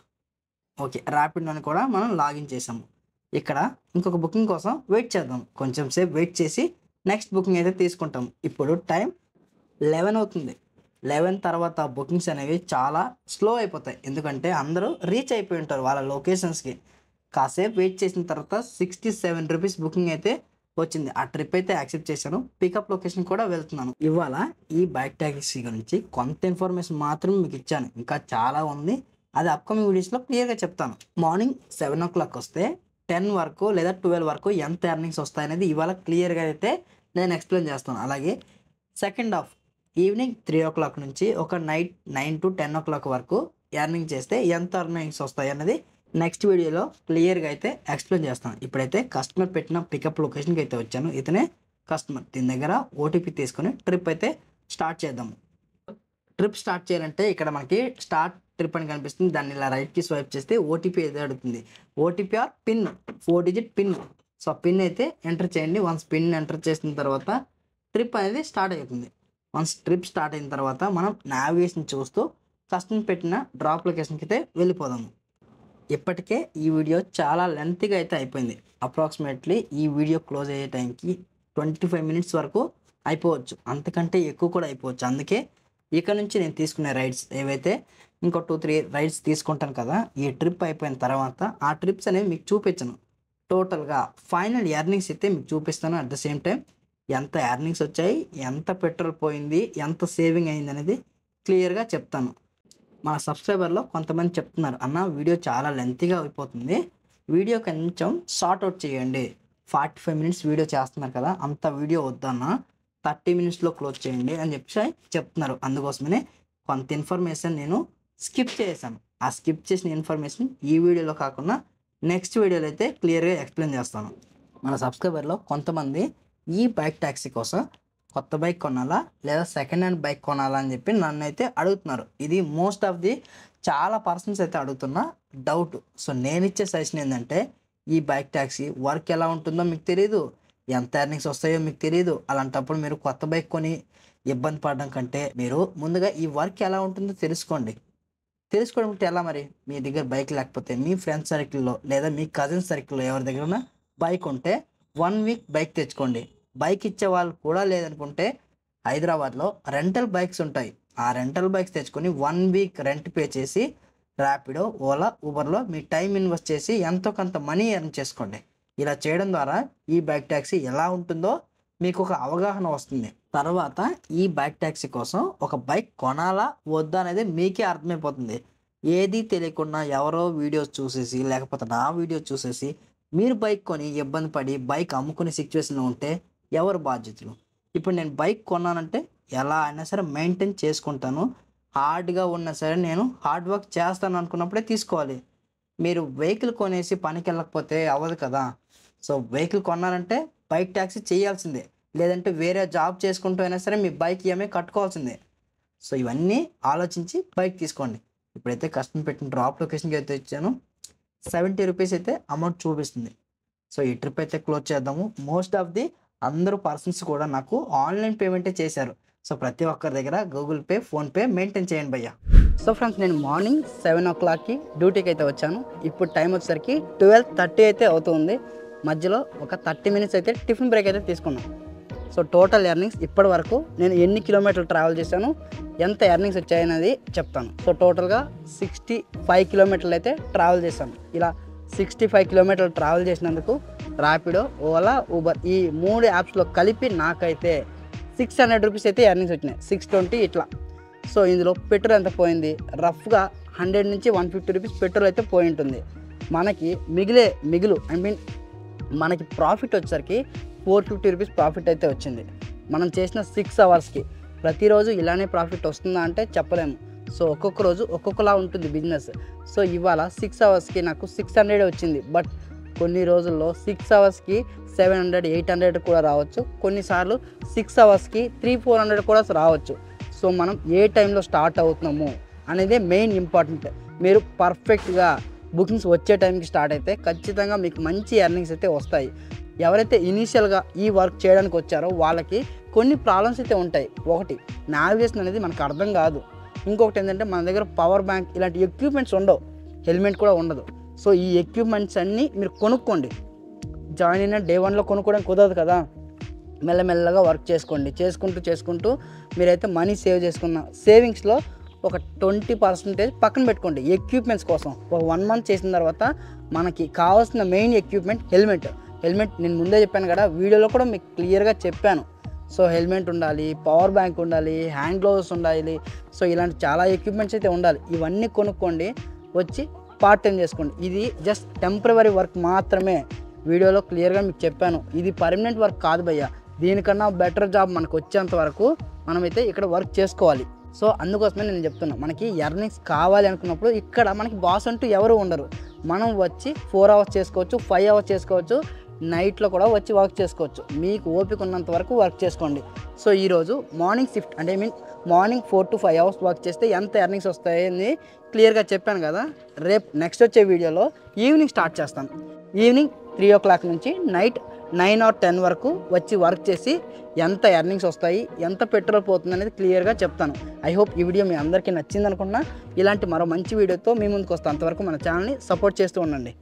ఓకే ర్యాపిడోని కూడా మనం లాగిన్ చేసాము ఇక్కడ ఇంకొక బుకింగ్ కోసం వెయిట్ చేద్దాం కొంచెం సేపు వెయిట్ చేసి నెక్స్ట్ బుకింగ్ అయితే తీసుకుంటాం ఇప్పుడు టైం లెవెన్ అవుతుంది లెవెన్ తర్వాత బుకింగ్స్ అనేవి చాలా స్లో అయిపోతాయి ఎందుకంటే అందరూ రీచ్ అయిపోయి ఉంటారు వాళ్ళ లొకేషన్స్కి కాసేపు వెయిట్ చేసిన తర్వాత సిక్స్టీ సెవెన్ రూపీస్ బుకింగ్ అయితే వచ్చింది ఆ ట్రిప్ అయితే యాక్సెప్ట్ చేశాను పికప్ లొకేషన్ కూడా వెళ్తున్నాను ఇవాళ ఈ బైక్ ట్యాక్సీ గురించి కొంత ఇన్ఫర్మేషన్ మాత్రం మీకు ఇచ్చాను ఇంకా చాలా ఉంది అది అప్కమింగ్ వీడియోస్లో క్లియర్గా చెప్తాను మార్నింగ్ సెవెన్ ఓ క్లాక్ వస్తే టెన్ వరకు లేదా ట్వెల్వ్ వరకు ఎంత ఎర్నింగ్స్ వస్తాయనేది ఇవాళ క్లియర్గా అయితే నేను ఎక్స్ప్లెయిన్ చేస్తాను అలాగే second half evening three o'clock నుంచి ఒక night nine to ten o'clock వరకు ఎర్నింగ్ చేస్తే ఎంత ఎర్నింగ్స్ వస్తాయి అనేది నెక్స్ట్ వీడియోలో క్లియర్గా అయితే ఎక్స్ప్లెయిన్ చేస్తాను ఇప్పుడైతే కస్టమర్ పెట్టిన పికప్ లొకేషన్కి అయితే వచ్చాను ఇతనే కస్టమర్ దీని దగ్గర ఓటీపీ తీసుకొని ట్రిప్ అయితే స్టార్ట్ చేద్దాము ట్రిప్ స్టార్ట్ చేయాలంటే ఇక్కడ మనకి స్టార్ట్ ట్రిప్ అని కనిపిస్తుంది దాన్ని ఇలా రైట్కి స్వైప్ చేస్తే ఓటీపీ అయితే అడుగుతుంది OTP or pin four digit pin so pin అయితే ఎంటర్ చేయండి వన్స్ పిన్ ఎంటర్ చేసిన తర్వాత ట్రిప్ అనేది స్టార్ట్ అవుతుంది వన్స్ ట్రిప్ స్టార్ట్ అయిన తర్వాత మనం నావిగేషన్ చూస్తూ కస్టమర్ పెట్టిన డ్రాప్ లొకేషన్కి అయితే వెళ్ళిపోదాము ఇప్పటికే ఈ వీడియో చాలా లెంత్గా అయితే అయిపోయింది అప్రాక్సిమేట్లీ ఈ వీడియో క్లోజ్ అయ్యే టైంకి ట్వంటీ ఫైవ్ మినిట్స్ వరకు అయిపోవచ్చు అంతకంటే ఎక్కువ కూడా అయిపోవచ్చు అందుకే ఇక్కడ నుంచి నేను తీసుకునే రైడ్స్ ఏవైతే ఇంకో టూ త్రీ రైడ్స్ తీసుకుంటాను కదా ఈ ట్రిప్ అయిపోయిన తర్వాత ఆ ట్రిప్స్ అనేవి మీకు చూపించను టోటల్గా ఫైనల్ ఎర్నింగ్స్ అయితే మీకు చూపిస్తాను అట్ ద సేమ్ టైం ఎంత ఎర్నింగ్స్ వచ్చాయి ఎంత పెట్రోల్ పోయింది ఎంత సేవింగ్ అయింది అనేది క్లియర్గా చెప్తాను మా సబ్స్క్రైబర్లో కొంతమంది చెప్తున్నారు అన్న వీడియో చాలా లెంతీగా అయిపోతుంది వీడియో కొంచెం షార్ట్ అవుట్ చేయండి ఫార్టీ ఫైవ్ మినిట్స్ వీడియో చేస్తున్నారు కదా అంత వీడియో వద్దన్న థర్టీ మినిట్స్లో క్లోజ్ చేయండి అని చెప్పి చెప్తున్నారు అందుకోసమనే కొంత ఇన్ఫర్మేషన్ నేను స్కిప్ చేశాను ఆ స్కిప్ చేసిన ఇన్ఫర్మేషన్ ఈ వీడియోలో కాకుండా నెక్స్ట్ వీడియోలో అయితే క్లియర్గా ఎక్స్ప్లెయిన్ చేస్తాను మన సబ్స్క్రైబర్లో కొంతమంది ఈ బైక్ ట్యాక్సీ కోసం కొత్త బైక్ కొనాలా లేదా సెకండ్ హ్యాండ్ బైక్ కొనాలా అని చెప్పి నన్ను అయితే అడుగుతున్నారు ఇది మోస్ట్ ఆఫ్ ది చాలా పర్సన్స్ అయితే అడుగుతున్న డౌట్ సో నేను ఇచ్చే సజెషన్ ఏంటంటే ఈ బైక్ ట్యాక్సీ వర్క్ ఎలా ఉంటుందో మీకు తెలియదు ఎంత ఎర్నింగ్స్ వస్తాయో మీకు తెలియదు అలాంటప్పుడు మీరు కొత్త బైక్ కొని ఇబ్బంది పడడం కంటే మీరు ముందుగా ఈ వర్క్ ఎలా ఉంటుందో తెలుసుకోండి తెలుసుకోవడం అంటే ఎలా మరి మీ దగ్గర బైక్ లేకపోతే మీ ఫ్రెండ్స్ సర్కిల్లో లేదా మీ కజిన్ సర్కిల్లో ఎవరి దగ్గర బైక్ ఉంటే వన్ వీక్ బైక్ తెచ్చుకోండి బైక్ ఇచ్చే వాళ్ళు కూడా లేదనుకుంటే హైదరాబాద్లో రెంటల్ బైక్స్ ఉంటాయి ఆ రెంటల్ బైక్స్ తెచ్చుకొని వన్ వీక్ రెంట్ పే చేసి ర్యాపిడో ఓలా ఊబర్లో మీ టైం ఇన్వెస్ట్ చేసి ఎంతో కొంత మనీ ఎర్న్ చేసుకోండి ఇలా చేయడం ద్వారా ఈ బైక్ ట్యాక్సీ ఎలా ఉంటుందో మీకు ఒక అవగాహన వస్తుంది తర్వాత ఈ బైక్ ట్యాక్సీ కోసం ఒక బైక్ కొనాలా వద్దా అనేది మీకే అర్థమైపోతుంది ఏది తెలియకుండా ఎవరో వీడియోస్ చూసేసి లేకపోతే నా వీడియోస్ చూసేసి మీరు బైక్ కొని ఇబ్బంది పడి బైక్ అమ్ముకునే సిచ్యువేషన్లో ఉంటే ఎవరు బాధ్యతలు ఇప్పుడు నేను బైక్ కొన్నానంటే ఎలా అయినా సరే మెయింటైన్ చేసుకుంటాను హార్డ్గా ఉన్నా సరే నేను హార్డ్ వర్క్ చేస్తాను అనుకున్నప్పుడే తీసుకోవాలి మీరు వెహికల్ కొనేసి పనికి వెళ్ళకపోతే అవ్వదు కదా సో వెహికల్ కొన్నారంటే బైక్ ట్యాక్సీ చేయాల్సిందే లేదంటే వేరే జాబ్ చేసుకుంటూ అయినా సరే మీ బైక్ ఏమే కట్టుకోవాల్సిందే సో ఇవన్నీ ఆలోచించి బైక్ తీసుకోండి ఇప్పుడైతే కష్టం పెట్టిన డ్రాప్ లొకేషన్కి అయితే ఇచ్చాను సెవెంటీ రూపీస్ అయితే అమౌంట్ చూపిస్తుంది సో ఈ ట్రిప్ అయితే క్లోజ్ చేద్దాము మోస్ట్ ఆఫ్ ది అందరూ పర్సన్స్ కూడా నాకు ఆన్లైన్ పేమెంటే చేశారు సో ప్రతి ఒక్కరి దగ్గర గూగుల్ పే ఫోన్పే మెయింటైన్ చేయండి భయ్యా సో ఫ్రెండ్స్ నేను మార్నింగ్ సెవెన్ ఓ క్లాక్కి డ్యూటీకి అయితే వచ్చాను ఇప్పుడు టైం వచ్చేసరికి ట్వెల్వ్ థర్టీ అయితే అవుతుంది మధ్యలో ఒక థర్టీ మినిట్స్ అయితే టిఫిన్ బ్రేక్ అయితే తీసుకున్నాను సో టోటల్ ఎర్నింగ్స్ ఇప్పటి వరకు నేను ఎన్ని కిలోమీటర్లు ట్రావెల్ చేశాను ఎంత ఎర్నింగ్స్ వచ్చాయనేది చెప్తాను సో టోటల్గా సిక్స్టీ ఫైవ్ కిలోమీటర్లు అయితే ట్రావెల్ చేశాను ఇలా సిక్స్టీ ఫైవ్ కిలోమీటర్లు ట్రావెల్ చేసినందుకు ర్యాపిడో ఓలా ఊబర్ ఈ మూడు యాప్స్లో కలిపి నాకైతే సిక్స్ హండ్రెడ్ రూపీస్ అయితే ఎర్నింగ్స్ వచ్చినాయి సిక్స్ ట్వంటీ ఇట్లా సో ఇందులో పెట్రోల్ ఎంత పోయింది రఫ్గా హండ్రెడ్ నుంచి వన్ ఫిఫ్టీ రూపీస్ పెట్రోల్ అయితే పోయి ఉంటుంది మనకి మిగిలే మిగులు ఐ మీన్ మనకి ప్రాఫిట్ వచ్చేసరికి ఫోర్ ఫిఫ్టీ రూపీస్ ప్రాఫిట్ అయితే వచ్చింది మనం చేసిన సిక్స్ అవర్స్కి ప్రతిరోజు ఇలానే ప్రాఫిట్ వస్తుందా అంటే చెప్పలేము సో ఒక్కొక్క రోజు ఒక్కొక్కలా ఉంటుంది బిజినెస్ సో ఇవాళ సిక్స్ అవర్స్కి నాకు సిక్స్ హండ్రెడ్ వచ్చింది బట్ కొన్ని రోజుల్లో సిక్స్ అవర్స్కి సెవెన్ హండ్రెడ్ ఎయిట్ హండ్రెడ్ కూడా రావచ్చు కొన్నిసార్లు సిక్స్ అవర్స్కి త్రీ ఫోర్ హండ్రెడ్ కూడా రావచ్చు సో మనం ఏ టైంలో స్టార్ట్ అవుతున్నాము అనేది మెయిన్ ఇంపార్టెంట్ మీరు పర్ఫెక్ట్గా బుకింగ్స్ వచ్చే టైంకి స్టార్ట్ అయితే ఖచ్చితంగా మీకు మంచి ఎర్నింగ్స్ అయితే వస్తాయి ఎవరైతే ఇనీషియల్గా ఈ వర్క్ చేయడానికి వచ్చారో వాళ్ళకి కొన్ని ప్రాబ్లమ్స్ అయితే ఉంటాయి ఒకటి నావిగేషన్ అనేది మనకు అర్థం కాదు ఇంకొకటి ఏంటంటే మన దగ్గర పవర్ బ్యాంక్ ఇలాంటి ఎక్విప్మెంట్స్ ఉండవు హెల్మెట్ కూడా ఉండదు సో ఈ ఎక్విప్మెంట్స్ అన్నీ మీరు కొనుక్కోండి జాయిన్ అయిన డే వన్లో కొనుక్కోవడం కుదరదు కదా మెల్లమెల్లగా వర్క్ చేసుకోండి చేసుకుంటూ చేసుకుంటూ మీరైతే మనీ సేవ్ చేసుకున్న సేవింగ్స్లో ఒక ట్వంటీ పర్సంటేజ్ పక్కన పెట్టుకోండి ఎక్విప్మెంట్స్ కోసం ఒక వన్ మంత్ చేసిన తర్వాత మనకి కావాల్సిన మెయిన్ ఎక్విప్మెంట్ హెల్మెట్ హెల్మెట్ నేను ముందే చెప్పాను కదా వీడియోలో కూడా మీకు క్లియర్గా చెప్పాను సో హెల్మెట్ ఉండాలి పవర్ బ్యాంక్ ఉండాలి హ్యాండ్ గ్లౌస్ ఉండాలి సో ఇలాంటి చాలా ఎక్విప్మెంట్స్ అయితే ఉండాలి ఇవన్నీ కొనుక్కోండి వచ్చి పార్ట్ టైం చేసుకోండి ఇది జస్ట్ టెంపరీ వర్క్ మాత్రమే వీడియోలో క్లియర్గా మీకు చెప్పాను ఇది పర్మనెంట్ వర్క్ కాదు భయ్య దీనికన్నా బెటర్ జాబ్ మనకు వచ్చేంత వరకు మనమైతే ఇక్కడ వర్క్ చేసుకోవాలి సో అందుకోసమే నేను చెప్తున్నా మనకి ఎర్నింగ్స్ కావాలి అనుకున్నప్పుడు ఇక్కడ మనకి బాస్ అంటూ ఎవరు ఉండరు మనం వచ్చి ఫోర్ అవర్స్ చేసుకోవచ్చు ఫైవ్ అవర్స్ చేసుకోవచ్చు నైట్లో కూడా వచ్చి వర్క్ చేసుకోవచ్చు మీకు ఓపిక ఉన్నంత వరకు వర్క్ చేసుకోండి సో ఈరోజు మార్నింగ్ షిఫ్ట్ అంటే I mean morning four to five hours work చేస్తే ఎంత ఎర్నింగ్స్ వస్తాయని క్లియర్గా చెప్పాను కదా రేపు నెక్స్ట్ వచ్చే వీడియోలో ఈవినింగ్ స్టార్ట్ చేస్తాను ఈవినింగ్ త్రీ ఓ క్లాక్ నుంచి నైట్ నైన్ ఆర్ టెన్ వరకు వచ్చి వర్క్ చేసి ఎంత ఎర్నింగ్స్ వస్తాయి ఎంత పెట్రోల్ పోతుంది అనేది క్లియర్గా చెప్తాను ఐ హోప్ ఈ వీడియో మీ అందరికీ నచ్చింది ఇలాంటి మరో మంచి వీడియోతో మీ ముందుకు వస్తే అంతవరకు మన ఛానల్ని సపోర్ట్ చేస్తూ ఉండండి